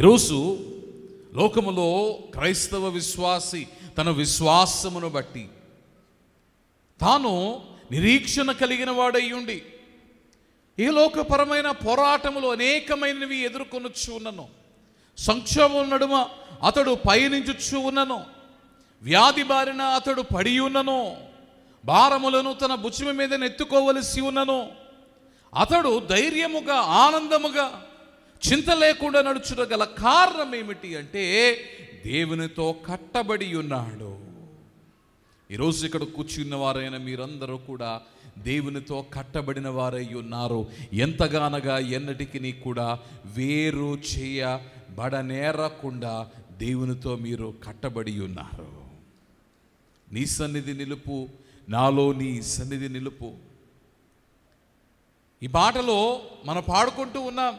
ఈరోజు లోకములో క్రైస్తవ విశ్వాసి తన విశ్వాసమును బట్టి తాను నిరీక్షణ కలిగిన వాడయ్యుండి ఈ లోకపరమైన పోరాటములు అనేకమైనవి ఎదుర్కొనొచ్చు ఉన్నను సంక్షోభం నడుమ అతడు పయనించుచు ఉన్నను వ్యాధి బారిన అతడు పడి ఉన్నను భారములను తన భుజం మీద నెత్తుకోవలసి ఉన్నను అతడు ధైర్యముగా ఆనందముగా చింత లేకుండా నడుచుట గల కారణం ఏమిటి అంటే దేవునితో కట్టబడి ఉన్నాడు ఈరోజు ఇక్కడ కూర్చున్న వారైనా మీరందరూ కూడా దేవునితో కట్టబడిన వారై ఉన్నారు ఎంతగానగా ఎన్నటికి నీ కూడా వేరు చేయ బడనేరకుండా దేవునితో మీరు కట్టబడి ఉన్నారు నీ సన్నిధి నిలుపు నాలో నీ సన్నిధి నిలుపు ఈ పాటలో మనం పాడుకుంటూ ఉన్నాం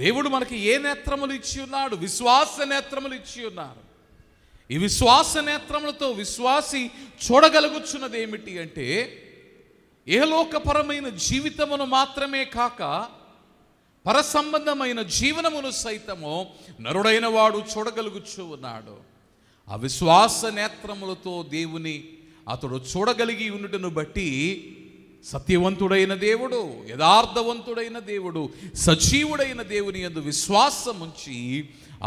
దేవుడు మనకి ఏ నేత్రములు ఇచ్చి ఉన్నాడు విశ్వాస నేత్రములు ఇచ్చి ఉన్నారు ఈ విశ్వాస నేత్రములతో విశ్వాసి చూడగలుగుచున్నది ఏమిటి అంటే లోకపరమైన జీవితమును మాత్రమే కాక పరసంబంధమైన జీవనమును సైతము నరుడైన వాడు చూడగలుగుచూ ఉన్నాడు ఆ విశ్వాస నేత్రములతో దేవుని అతడు చూడగలిగి ఉన్నటిను బట్టి సత్యవంతుడైన దేవుడు యథార్థవంతుడైన దేవుడు సజీవుడైన దేవుని ఎందు విశ్వాసం ఉంచి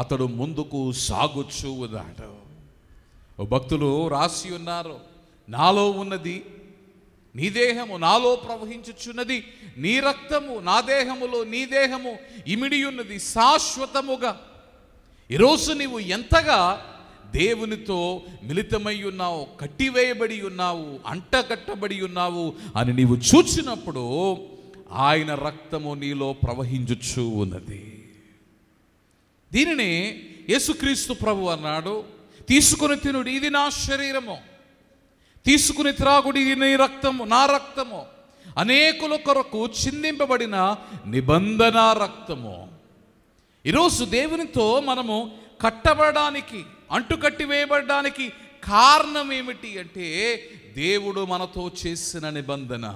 అతడు ముందుకు సాగుచ్చు ఉదాట ఓ భక్తులు రాసి ఉన్నారు నాలో ఉన్నది నీ దేహము నాలో ప్రవహించుచున్నది నీ రక్తము నా దేహములో నీ దేహము ఇమిడియున్నది శాశ్వతముగా ఈరోజు నీవు ఎంతగా దేవునితో మిళితమై ఉన్నావు కట్టివేయబడి ఉన్నావు అంటగట్టబడి ఉన్నావు అని నీవు చూచినప్పుడు ఆయన రక్తము నీలో ప్రవహించుచు ఉన్నది దీనిని యేసుక్రీస్తు ప్రభు అన్నాడు తీసుకుని తినుడు ఇది నా శరీరము తీసుకుని త్రాగుడు ఇది నీ రక్తము నా రక్తము అనేకుల కొరకు చిందింపబడిన నిబంధన రక్తము ఈరోజు దేవునితో మనము కట్టబడడానికి అంటుకట్టి వేయబడడానికి కారణం ఏమిటి అంటే దేవుడు మనతో చేసిన నిబంధన